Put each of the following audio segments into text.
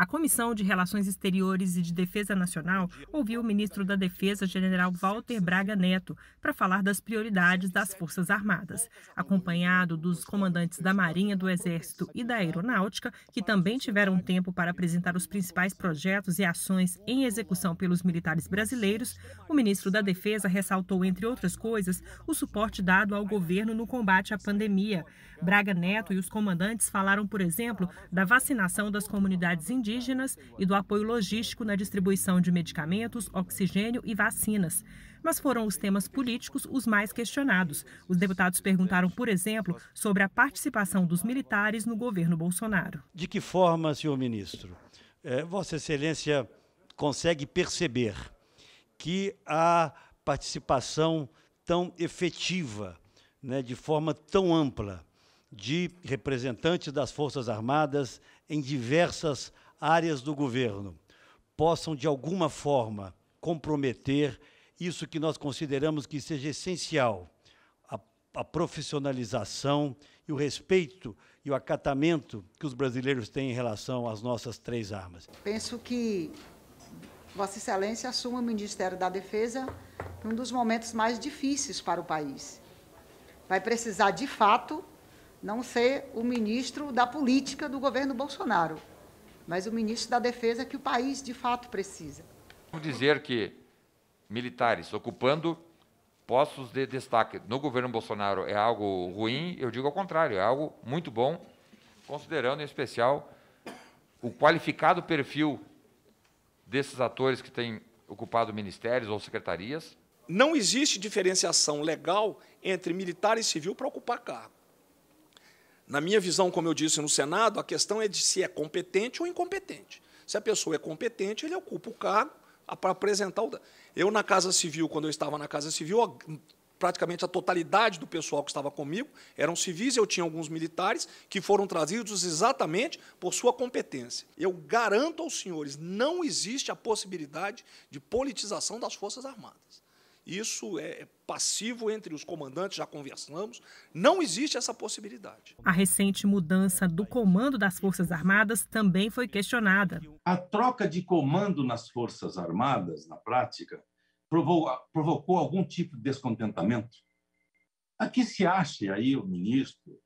A Comissão de Relações Exteriores e de Defesa Nacional ouviu o ministro da Defesa, general Walter Braga Neto, para falar das prioridades das Forças Armadas, acompanhado dos comandantes da Marinha, do Exército e da Aeronáutica, que também tiveram tempo para apresentar os principais projetos e ações em execução pelos militares brasileiros. O ministro da Defesa ressaltou, entre outras coisas, o suporte dado ao governo no combate à pandemia. Braga Neto e os comandantes falaram, por exemplo, da vacinação das comunidades indígenas indígenas e do apoio logístico na distribuição de medicamentos, oxigênio e vacinas. Mas foram os temas políticos os mais questionados. Os deputados perguntaram, por exemplo, sobre a participação dos militares no governo Bolsonaro. De que forma, senhor ministro, eh, Vossa Excelência consegue perceber que a participação tão efetiva, né, de forma tão ampla, de representantes das Forças Armadas em diversas áreas do governo possam, de alguma forma, comprometer isso que nós consideramos que seja essencial, a, a profissionalização e o respeito e o acatamento que os brasileiros têm em relação às nossas três armas. Penso que Vossa Excelência assuma o Ministério da Defesa num dos momentos mais difíceis para o país. Vai precisar, de fato, não ser o ministro da política do governo Bolsonaro, mas o ministro da Defesa é que o país de fato precisa. Vou dizer que militares ocupando postos de destaque no governo Bolsonaro é algo ruim, eu digo ao contrário, é algo muito bom, considerando em especial o qualificado perfil desses atores que têm ocupado ministérios ou secretarias. Não existe diferenciação legal entre militar e civil para ocupar cargo. Na minha visão, como eu disse no Senado, a questão é de se é competente ou incompetente. Se a pessoa é competente, ele ocupa o cargo para apresentar o. Eu, na Casa Civil, quando eu estava na Casa Civil, praticamente a totalidade do pessoal que estava comigo eram civis, eu tinha alguns militares que foram trazidos exatamente por sua competência. Eu garanto aos senhores, não existe a possibilidade de politização das Forças Armadas. Isso é passivo entre os comandantes, já conversamos. Não existe essa possibilidade. A recente mudança do comando das Forças Armadas também foi questionada. A troca de comando nas Forças Armadas, na prática, provou, provocou algum tipo de descontentamento? A que se acha aí o ministro,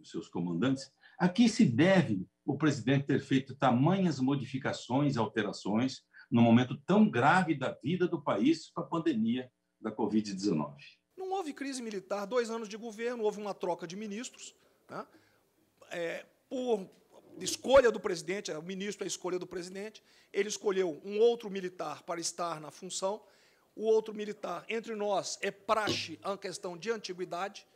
os seus comandantes, a que se deve o presidente ter feito tamanhas modificações e alterações num momento tão grave da vida do país com a pandemia da Covid-19. Não houve crise militar, dois anos de governo, houve uma troca de ministros. Né? É, por escolha do presidente, é, o ministro é a escolha do presidente, ele escolheu um outro militar para estar na função, o outro militar, entre nós, é praxe é a questão de antiguidade,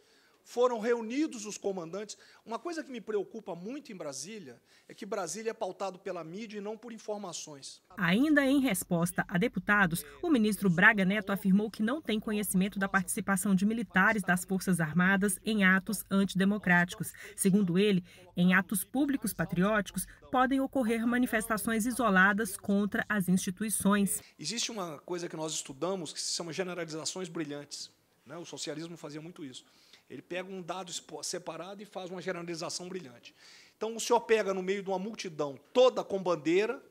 foram reunidos os comandantes. Uma coisa que me preocupa muito em Brasília é que Brasília é pautado pela mídia e não por informações. Ainda em resposta a deputados, o ministro Braga Neto afirmou que não tem conhecimento da participação de militares das Forças Armadas em atos antidemocráticos. Segundo ele, em atos públicos patrióticos podem ocorrer manifestações isoladas contra as instituições. Existe uma coisa que nós estudamos que se chama generalizações brilhantes. Né? O socialismo fazia muito isso. Ele pega um dado separado e faz uma generalização brilhante. Então, o senhor pega no meio de uma multidão toda com bandeira,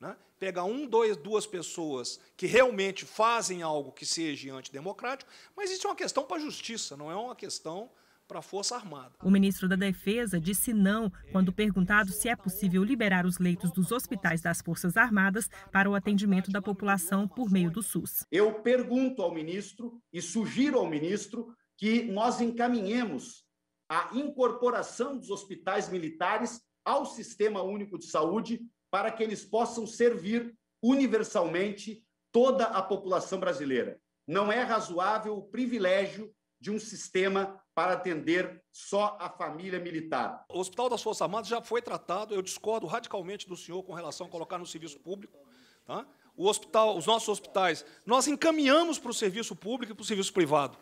né? pega um, dois, duas pessoas que realmente fazem algo que seja antidemocrático, mas isso é uma questão para a justiça, não é uma questão para a Força Armada. O ministro da Defesa disse não quando perguntado se é possível liberar os leitos dos hospitais das Forças Armadas para o atendimento da população por meio do SUS. Eu pergunto ao ministro e sugiro ao ministro que nós encaminhemos a incorporação dos hospitais militares ao Sistema Único de Saúde para que eles possam servir universalmente toda a população brasileira. Não é razoável o privilégio de um sistema para atender só a família militar. O Hospital das Forças Armadas já foi tratado, eu discordo radicalmente do senhor com relação a colocar no serviço público. Tá? O hospital, os nossos hospitais, nós encaminhamos para o serviço público e para o serviço privado.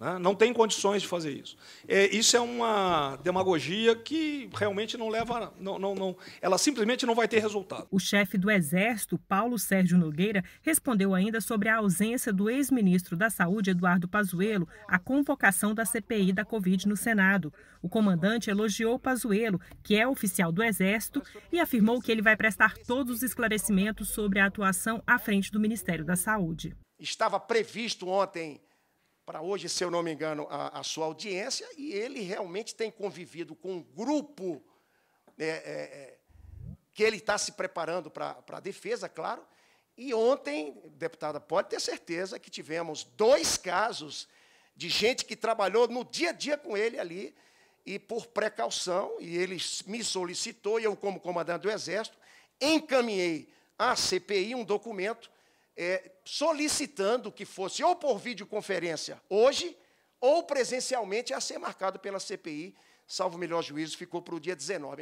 Né? Não tem condições de fazer isso. É, isso é uma demagogia que realmente não leva. Não, não, não, ela simplesmente não vai ter resultado. O chefe do Exército, Paulo Sérgio Nogueira, respondeu ainda sobre a ausência do ex-ministro da Saúde, Eduardo Pazuello, à convocação da CPI da Covid no Senado. O comandante elogiou Pazuello, que é oficial do Exército, e afirmou que ele vai prestar todos os esclarecimentos sobre a atuação à frente do Ministério da Saúde. Estava previsto ontem para hoje, se eu não me engano, a, a, sua audiência, e ele realmente tem convivido com um grupo né, é, é, que ele está se preparando para a defesa, claro. E ontem, deputada, pode ter certeza que tivemos dois casos de gente que trabalhou no dia a dia com ele ali, e por precaução, e ele me solicitou, e eu, como comandante do Exército, encaminhei à CPI um documento é, solicitando que fosse ou por videoconferência hoje, ou presencialmente a ser marcado pela CPI, salvo melhor juízo, ficou para o dia 19.